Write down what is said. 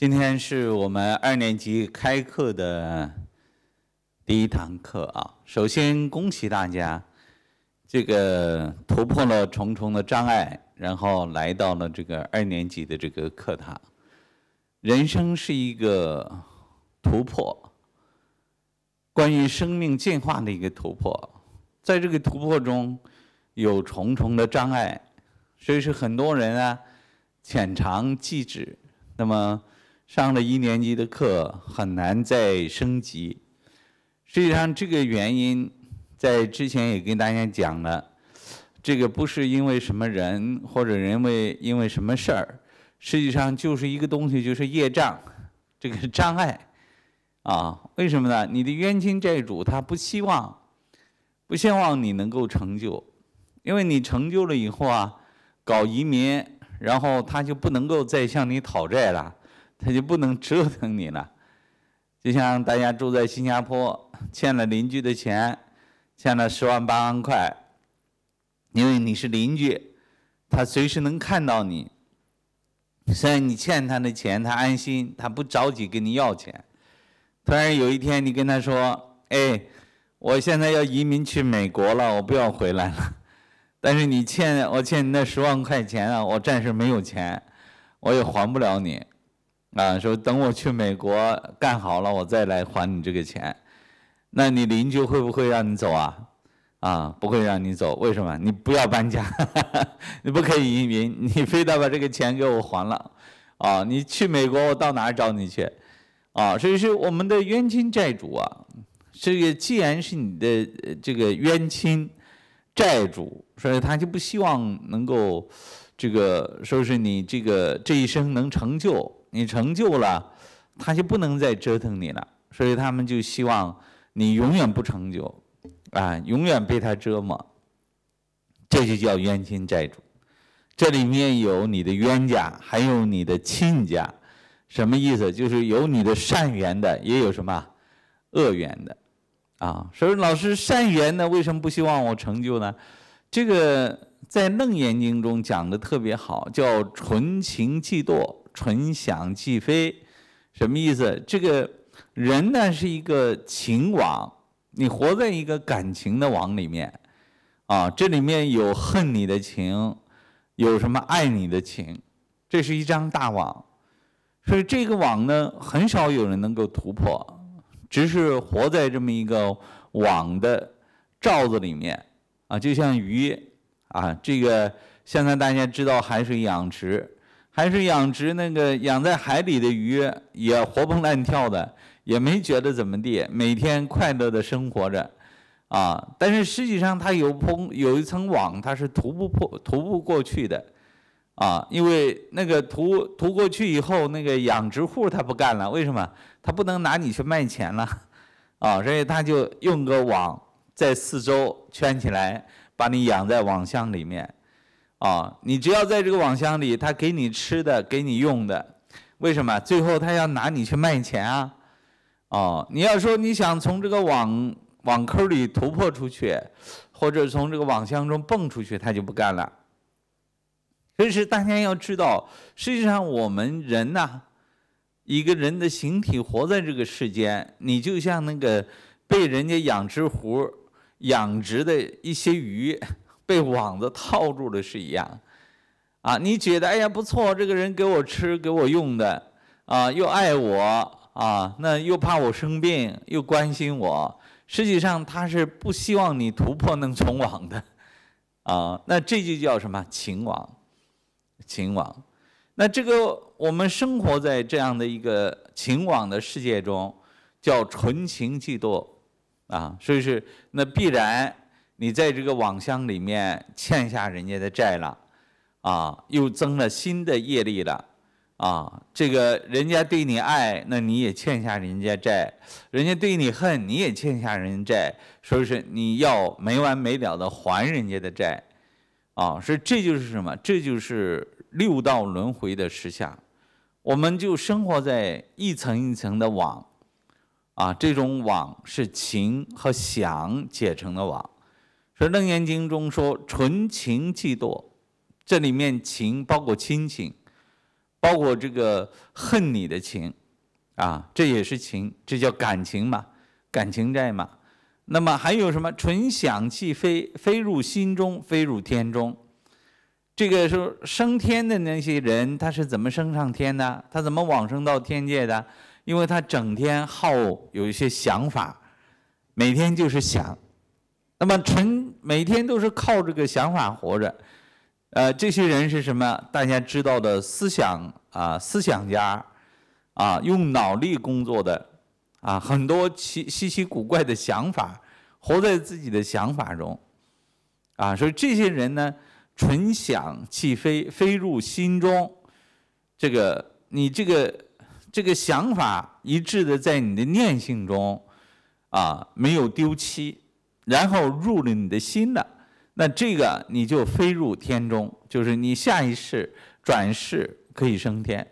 今天是我们二年级开课的第一堂课啊！首先恭喜大家，这个突破了重重的障碍，然后来到了这个二年级的这个课堂。人生是一个突破，关于生命进化的一个突破，在这个突破中有重重的障碍，所以说很多人啊浅尝即止，那么。上了一年级的课很难再升级。实际上，这个原因在之前也跟大家讲了，这个不是因为什么人或者人为因为什么事儿，实际上就是一个东西，就是业障，这个障碍啊。为什么呢？你的冤亲债主他不希望，不希望你能够成就，因为你成就了以后啊，搞移民，然后他就不能够再向你讨债了。他就不能折腾你了，就像大家住在新加坡，欠了邻居的钱，欠了十万八万块，因为你是邻居，他随时能看到你。虽然你欠他的钱，他安心，他不着急跟你要钱。突然有一天，你跟他说：“哎，我现在要移民去美国了，我不要回来了。但是你欠我欠你那十万块钱啊，我暂时没有钱，我也还不了你。”啊，说等我去美国干好了，我再来还你这个钱。那你邻居会不会让你走啊？啊，不会让你走。为什么？你不要搬家，你不可以移民，你非得把这个钱给我还了。啊，你去美国，我到哪儿找你去？啊，所以是我们的冤亲债主啊。这个既然是你的这个冤亲债主，所以他就不希望能够这个说是你这个这一生能成就。你成就了，他就不能再折腾你了，所以他们就希望你永远不成就，啊，永远被他折磨，这就叫冤亲债主。这里面有你的冤家，还有你的亲家，什么意思？就是有你的善缘的，也有什么恶缘的，啊。所以老师，善缘呢为什么不希望我成就呢？这个在《楞严经》中讲的特别好，叫“纯情嫉妒”。纯享既飞，什么意思？这个人呢是一个情网，你活在一个感情的网里面，啊，这里面有恨你的情，有什么爱你的情，这是一张大网，所以这个网呢，很少有人能够突破，只是活在这么一个网的罩子里面，啊，就像鱼，啊，这个现在大家知道海水养殖。还是养殖那个养在海里的鱼，也活蹦乱跳的，也没觉得怎么地，每天快乐的生活着，啊！但是实际上它有蓬有一层网，它是涂不破涂不过去的，啊！因为那个涂涂过去以后，那个养殖户他不干了，为什么？他不能拿你去卖钱了，啊！所以他就用个网在四周圈起来，把你养在网箱里面。哦，你只要在这个网箱里，他给你吃的，给你用的，为什么？最后他要拿你去卖钱啊！哦，你要说你想从这个网网坑里突破出去，或者从这个网箱中蹦出去，他就不干了。但是大家要知道，实际上我们人呐，一个人的形体活在这个世间，你就像那个被人家养殖户养殖的一些鱼。被网子套住了是一样，啊，你觉得哎呀不错，这个人给我吃给我用的，啊，又爱我啊，那又怕我生病，又关心我，实际上他是不希望你突破能从网的，啊，那这就叫什么情网，情网，那这个我们生活在这样的一个情网的世界中，叫纯情嫉妒，啊，所以是那必然。你在这个网箱里面欠下人家的债了，啊，又增了新的业力了，啊，这个人家对你爱，那你也欠下人家债；人家对你恨，你也欠下人家债。所以说，你要没完没了的还人家的债，啊，所以这就是什么？这就是六道轮回的实相。我们就生活在一层一层的网，啊，这种网是情和想结成的网。说《楞严经》中说：“纯情气多，这里面情包括亲情，包括这个恨你的情，啊，这也是情，这叫感情嘛，感情债嘛。那么还有什么？纯想气飞飞入心中，飞入天中。这个时候升天的那些人，他是怎么升上天的？他怎么往生到天界的？因为他整天好有一些想法，每天就是想。”那么，纯每天都是靠这个想法活着。呃，这些人是什么？大家知道的思想啊，思想家，啊，用脑力工作的，啊，很多奇稀奇古怪的想法，活在自己的想法中，啊，所以这些人呢，纯想气飞飞入心中。这个，你这个这个想法一致的，在你的念性中，啊，没有丢弃。然后入了你的心了，那这个你就飞入天中，就是你下一世转世可以升天。